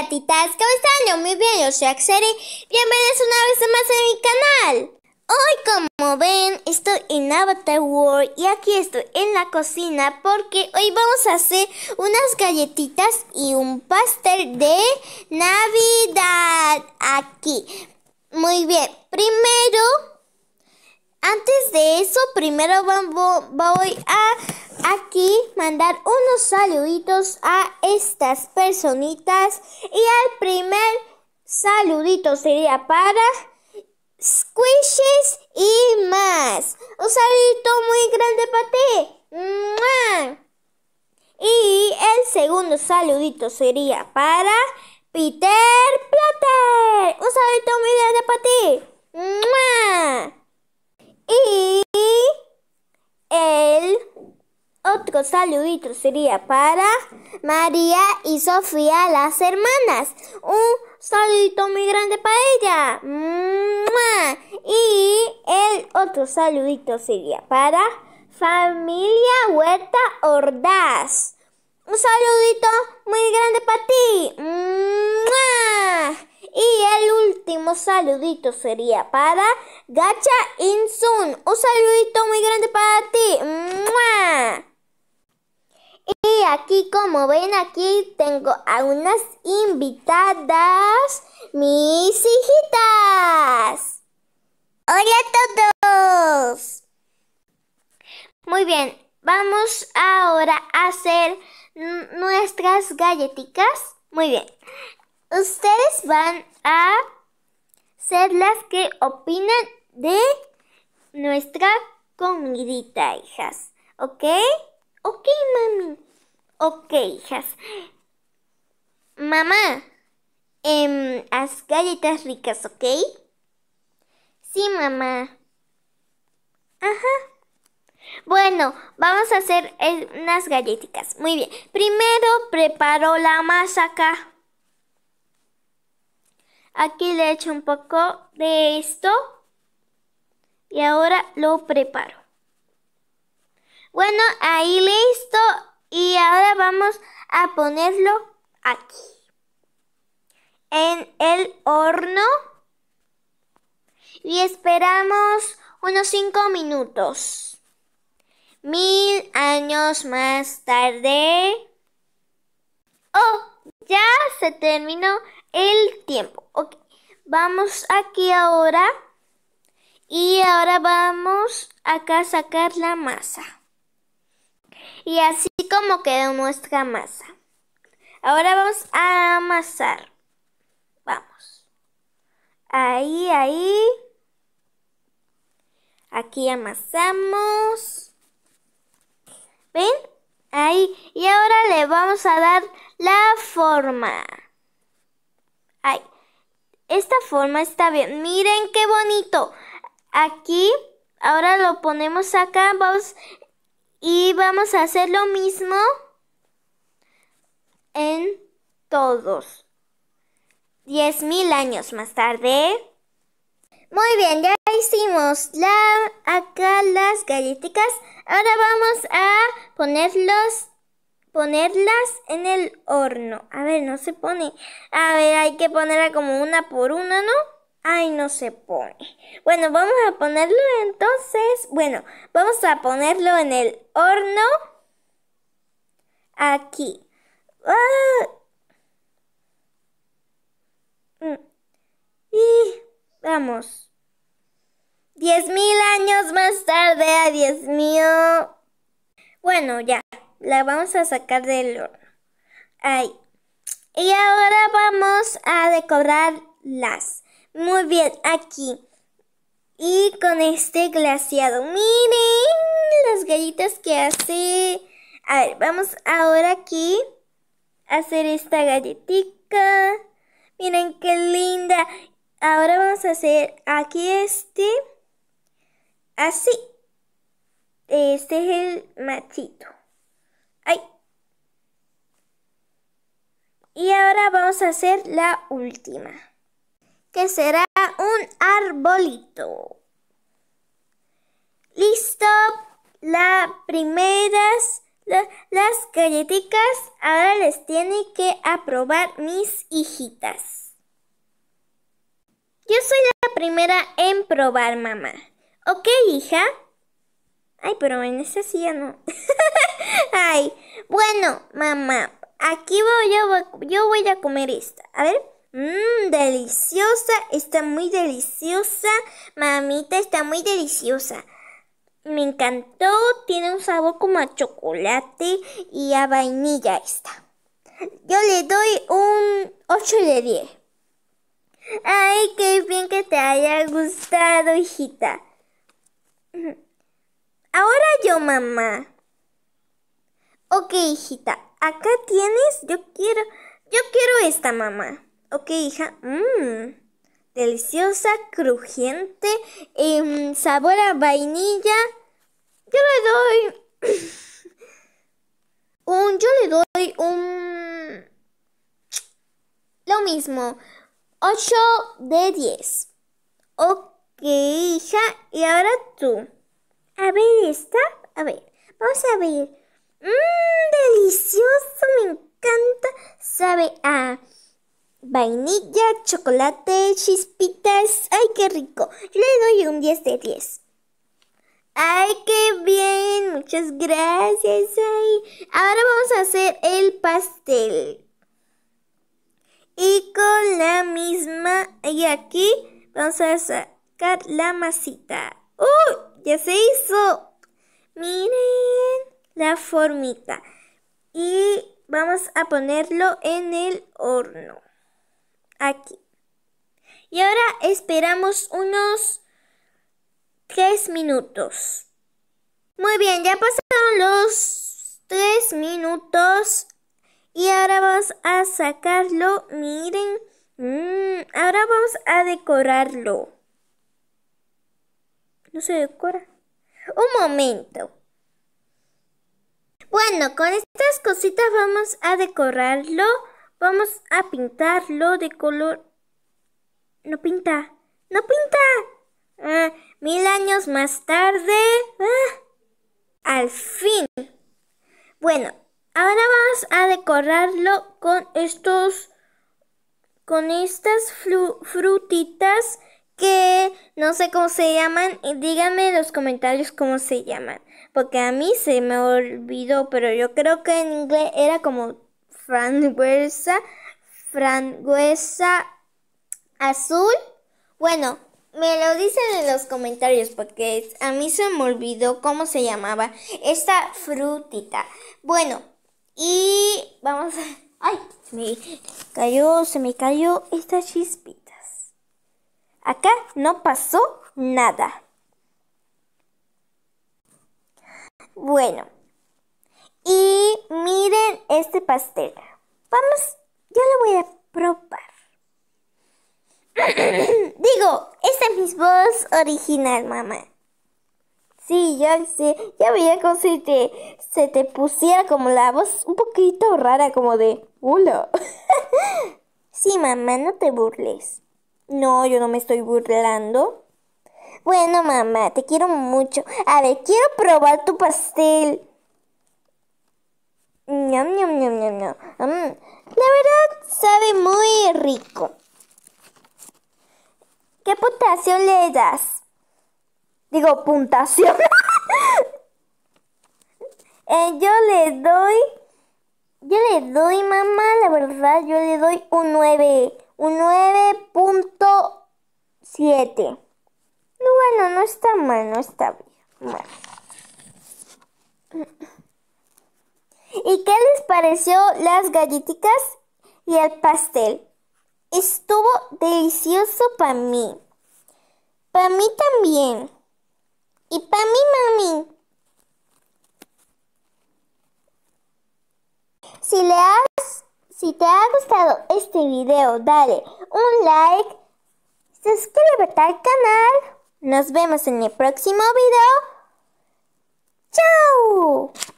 gatitas, ¿cómo están? Yo muy bien, yo soy Bienvenidos una vez más a mi canal. Hoy, como ven, estoy en Avatar World y aquí estoy en la cocina porque hoy vamos a hacer unas galletitas y un pastel de Navidad aquí. Muy bien, primero antes de eso, primero voy a aquí mandar unos saluditos a estas personitas. Y el primer saludito sería para Squishes y más. Un saludito muy grande para ti. Y el segundo saludito sería para Peter Platter. Un saludito muy grande para ti. ¡Mua! Otro saludito sería para María y Sofía, las hermanas. Un saludito muy grande para ella. Y el otro saludito sería para familia Huerta Ordaz. Un saludito muy grande para ti. Y el último saludito sería para Gacha Insun. Un saludito muy grande para ti. Y aquí, como ven, aquí tengo a unas invitadas, mis hijitas. Hola a todos. Muy bien, vamos ahora a hacer nuestras galletitas. Muy bien. Ustedes van a ser las que opinan de nuestra comidita, hijas. ¿Ok? Ok, mami. Ok, hijas. Mamá, eh, haz galletas ricas, ¿ok? Sí, mamá. Ajá. Bueno, vamos a hacer unas galletitas. Muy bien. Primero preparo la masa acá. Aquí le echo un poco de esto. Y ahora lo preparo. Bueno, ahí listo. Y ahora vamos a ponerlo aquí. En el horno. Y esperamos unos 5 minutos. Mil años más tarde. Oh, ya se terminó el tiempo. Okay. Vamos aquí ahora. Y ahora vamos acá a sacar la masa y así como quedó nuestra masa. Ahora vamos a amasar. Vamos. Ahí, ahí. Aquí amasamos. ¿Ven? Ahí. Y ahora le vamos a dar la forma. Ahí. Esta forma está bien. Miren qué bonito. Aquí, ahora lo ponemos acá. Vamos y vamos a hacer lo mismo en todos. 10.000 años más tarde. Muy bien, ya hicimos la, acá las galletitas. Ahora vamos a ponerlos, ponerlas en el horno. A ver, no se pone. A ver, hay que ponerla como una por una, ¿no? Ay, no se pone. Bueno, vamos a ponerlo entonces. Bueno, vamos a ponerlo en el horno. Aquí. Ah. Mm. Y vamos. Diez mil años más tarde, a Dios mío. Bueno, ya. La vamos a sacar del horno. Ahí. Y ahora vamos a decorar las. Muy bien, aquí. Y con este glaciado. Miren las gallitas que hace. A ver, vamos ahora aquí a hacer esta galletica. Miren qué linda. Ahora vamos a hacer aquí este. Así. Este es el machito. Ay. Y ahora vamos a hacer la última que será un arbolito. Listo, Las primeras, las galletitas ahora les tiene que aprobar mis hijitas. Yo soy la primera en probar, mamá. ¿Ok, hija? Ay, pero en esa silla no. Ay, bueno, mamá, aquí voy, yo voy a comer esta. A ver. Mmm, deliciosa, está muy deliciosa. Mamita, está muy deliciosa. Me encantó, tiene un sabor como a chocolate y a vainilla esta. Yo le doy un 8 de 10. Ay, qué bien que te haya gustado, hijita. Ahora yo, mamá. Ok, hijita, acá tienes, yo quiero, yo quiero esta, mamá. Ok, hija. Mmm. Deliciosa, crujiente, em, sabor a vainilla. Yo le doy... un, yo le doy un... Lo mismo. 8 de 10. Ok, hija. Y ahora tú. A ver, esta. A ver, vamos a ver. Mmm, delicioso, me encanta. Sabe a vainilla, chocolate, chispitas. ¡Ay, qué rico! le doy un 10 de 10. ¡Ay, qué bien! Muchas gracias. Ahora vamos a hacer el pastel. Y con la misma... Y aquí vamos a sacar la masita. ¡Uy! ¡Ya se hizo! Miren la formita. Y vamos a ponerlo en el horno aquí. Y ahora esperamos unos 3 minutos. Muy bien, ya pasaron los 3 minutos. Y ahora vamos a sacarlo. Miren. Mm, ahora vamos a decorarlo. No se decora. Un momento. Bueno, con estas cositas vamos a decorarlo. Vamos a pintarlo de color... No pinta. ¡No pinta! Ah, mil años más tarde... Ah, ¡Al fin! Bueno, ahora vamos a decorarlo con estos... Con estas frutitas que no sé cómo se llaman. Y díganme en los comentarios cómo se llaman. Porque a mí se me olvidó, pero yo creo que en inglés era como frangüesa, frangüesa azul. Bueno, me lo dicen en los comentarios porque a mí se me olvidó cómo se llamaba esta frutita. Bueno, y vamos a... ¡Ay! Se me cayó, se me cayó estas chispitas. Acá no pasó nada. Bueno este pastel. Vamos, yo lo voy a probar. Digo, esta es mi voz original, mamá. Sí, yo sé, ya veía como si te, se te pusiera como la voz un poquito rara, como de hola. sí, mamá, no te burles. No, yo no me estoy burlando. Bueno, mamá, te quiero mucho. A ver, quiero probar tu pastel. Mm, la verdad sabe muy rico. ¿Qué puntuación le das? Digo, puntación. Eh, yo le doy, yo le doy, mamá, la verdad, yo le doy un 9, un 9.7. bueno, no está mal, no está bien. Bueno. ¿Y qué les pareció las galletitas y el pastel? Estuvo delicioso para mí. Para mí también. Y para mi mami. Si, le si te ha gustado este video, dale un like. Suscríbete al canal. Nos vemos en el próximo video. ¡Chao!